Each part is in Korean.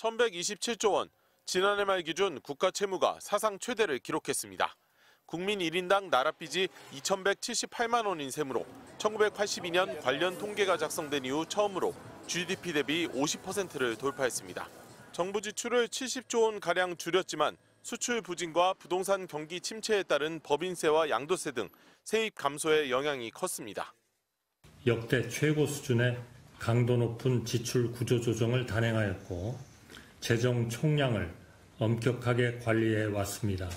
1127조 원, 지난해 말 기준 국가 채무가 사상 최대를 기록했습니다. 국민 1인당 나라빚이 2,178만 원인 셈으로 1982년 관련 통계가 작성된 이후 처음으로 GDP 대비 50%를 돌파했습니다. 정부 지출을 70조 원가량 줄였지만 수출 부진과 부동산 경기 침체에 따른 법인세와 양도세 등 세입 감소의 영향이 컸습니다. 역대 최고 수준의 강도 높은 지출 구조 조정을 단행하였고 재정 총량을 엄격하게 관리해 왔습니다.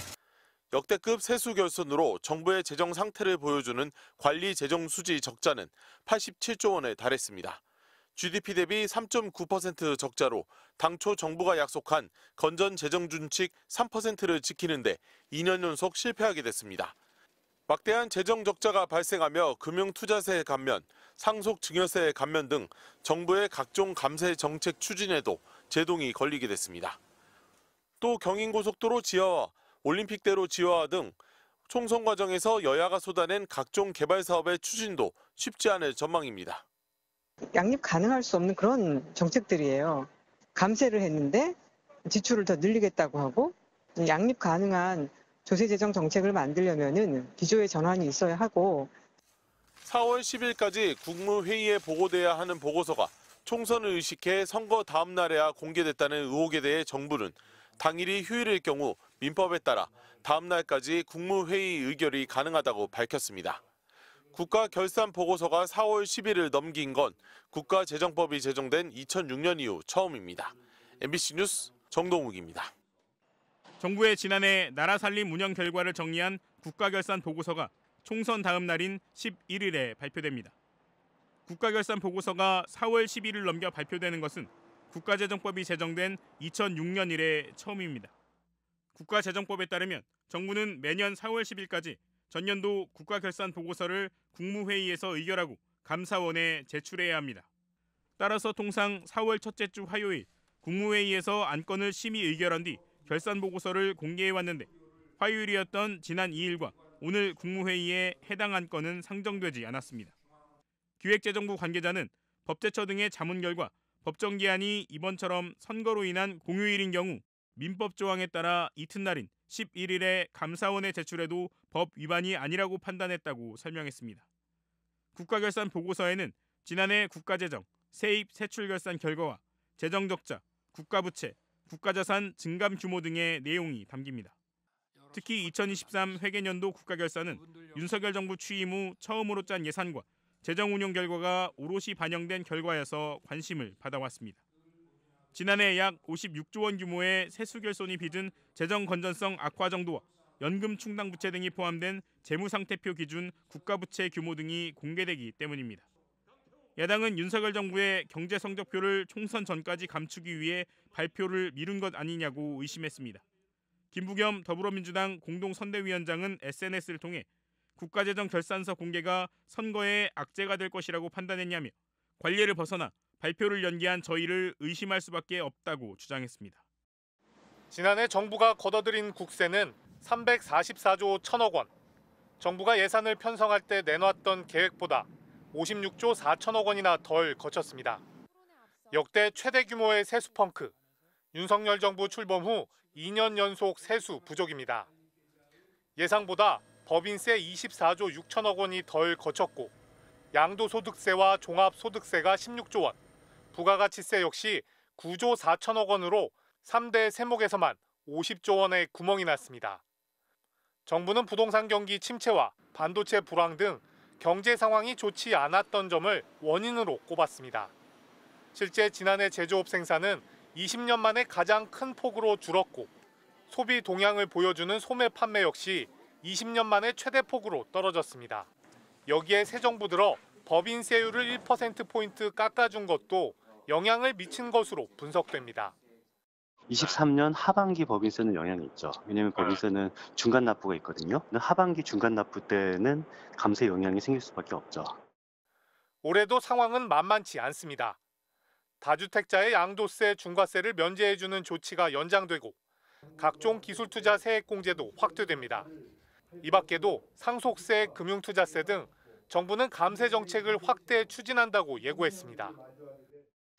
역대급 세수 결손으로 정부의 재정 상태를 보여주는 관리 재정 수지 적자는 87조 원에 달했습니다. GDP 대비 3.9% 적자로 당초 정부가 약속한 건전 재정 준칙 3%를 지키는데 2년 연속 실패하게 됐습니다. 막대한 재정 적자가 발생하며 금융 투자세 감면, 상속 증여세 감면 등 정부의 각종 감세 정책 추진에도 제동이 걸리게 됐습니다. 또 경인고속도로 지하와 올림픽대로 지하화 등 총선 과정에서 여야가 쏟아낸 각종 개발 사업의 추진도 쉽지 않을 전망입니다. 양립 가능할 수 없는 그런 정책들이에요. 감세를 했는데 지출을 더 늘리겠다고 하고 양립 가능한 조세 재정 정책을 만들려면 기조의 전환이 있어야 하고 4월 10일까지 국무회의에 보고돼야 하는 보고서가 총선을 의식해 선거 다음 날에야 공개됐다는 의혹에 대해 정부는 당일이 휴일일 경우 민법에 따라 다음 날까지 국무회의 의결이 가능하다고 밝혔습니다. 국가 결산 보고서가 4월 10일을 넘긴 건 국가재정법이 제정된 2006년 이후 처음입니다. MBC 뉴스 정동욱입니다. 정부의 지난해 나라 살림 운영 결과를 정리한 국가결산 보고서가 총선 다음 날인 11일에 발표됩니다. 국가결산 보고서가 4월 11일 넘겨 발표되는 것은 국가재정법이 제정된 2006년 이래 처음입니다. 국가재정법에 따르면 정부는 매년 4월 10일까지 전년도 국가결산 보고서를 국무회의에서 의결하고 감사원에 제출해야 합니다. 따라서 통상 4월 첫째 주 화요일 국무회의에서 안건을 심의 의결한 뒤 결산 보고서를 공개해 왔는데 화요일이었던 지난 2일과 오늘 국무회의에 해당 안건은 상정되지 않았습니다. 기획재정부 관계자는 법제처 등의 자문 결과 법정기한이 이번처럼 선거로 인한 공휴일인 경우 민법 조항에 따라 이튿날인 11일에 감사원에 제출해도 법 위반이 아니라고 판단했다고 설명했습니다. 국가결산 보고서에는 지난해 국가재정, 세입, 세출결산 결과와 재정적자, 국가부채, 국가자산 증감 규모 등의 내용이 담깁니다. 특히 2023 회계년도 국가결산은 윤석열 정부 취임 후 처음으로 짠 예산과 재정 운용 결과가 오롯이 반영된 결과여서 관심을 받아왔습니다. 지난해 약 56조 원 규모의 세수 결손이 빚은 재정 건전성 악화 정도와 연금 충당 부채 등이 포함된 재무 상태표 기준 국가 부채 규모 등이 공개되기 때문입니다. 야당은 윤석열 정부의 경제 성적표를 총선 전까지 감추기 위해 발표를 미룬 것 아니냐고 의심했습니다. 김부겸 더불어민주당 공동선대위원장은 SNS를 통해 국가재정 결산서 공개가 선거에 악재가 될 것이라고 판단했냐며 관례를 벗어나 발표를 연기한 저희를 의심할 수밖에 없다고 주장했습니다. 지난해 정부가 걷어들인 국세는 344조 1천억 원. 정부가 예산을 편성할 때 내놨던 계획보다 56조 4천억 원이나 덜 거쳤습니다. 역대 최대 규모의 세수 펑크. 윤석열 정부 출범 후 2년 연속 세수 부족입니다. 예상보다 법인세 24조 6천억 원이 덜 거쳤고 양도소득세와 종합소득세가 16조 원, 부가가치세 역시 9조 4천억 원으로 3대 세목에서만 50조 원의 구멍이 났습니다. 정부는 부동산 경기 침체와 반도체 불황 등 경제 상황이 좋지 않았던 점을 원인으로 꼽았습니다. 실제 지난해 제조업 생산은 20년 만에 가장 큰 폭으로 줄었고 소비 동향을 보여주는 소매 판매 역시 20년 만에 최대폭으로 떨어졌습니다. 여기에 새 정부 들어 법인세율을 1%포인트 깎아준 것도 영향을 미친 것으로 분석됩니다. 23년 하반기 법인세는 영향이 있죠. 왜냐하면 법인세는 중간 납부가 있거든요. 하반기 중간 납부 때는 감세 영향이 생길 수밖에 없죠. 올해도 상황은 만만치 않습니다. 다주택자의 양도세, 중과세를 면제해주는 조치가 연장되고 각종 기술투자 세액공제도 확대됩니다. 이 밖에도 상속세, 금융투자세 등 정부는 감세 정책을 확대 추진한다고 예고했습니다.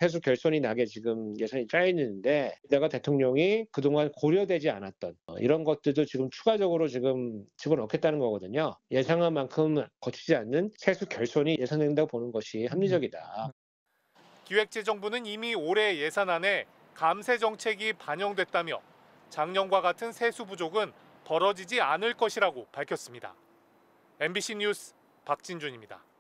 해수 결손이 나게 지금 예산이 짜여 있는데 내가 대통령이 그동안 고려되지 않았던 어, 이런 것들도 지금 추가적으로 지금 집어넣겠다는 거거든요. 예상한 만큼 거치지 않는 세수 결손이 예상된다고 보는 것이 합리적이다. 기획재정부는 이미 올해 예산안에 감세 정책이 반영됐다며 작년과 같은 세수 부족은 벌어지지 않을 것이라고 밝혔습니다. MBC 뉴스 박진준입니다.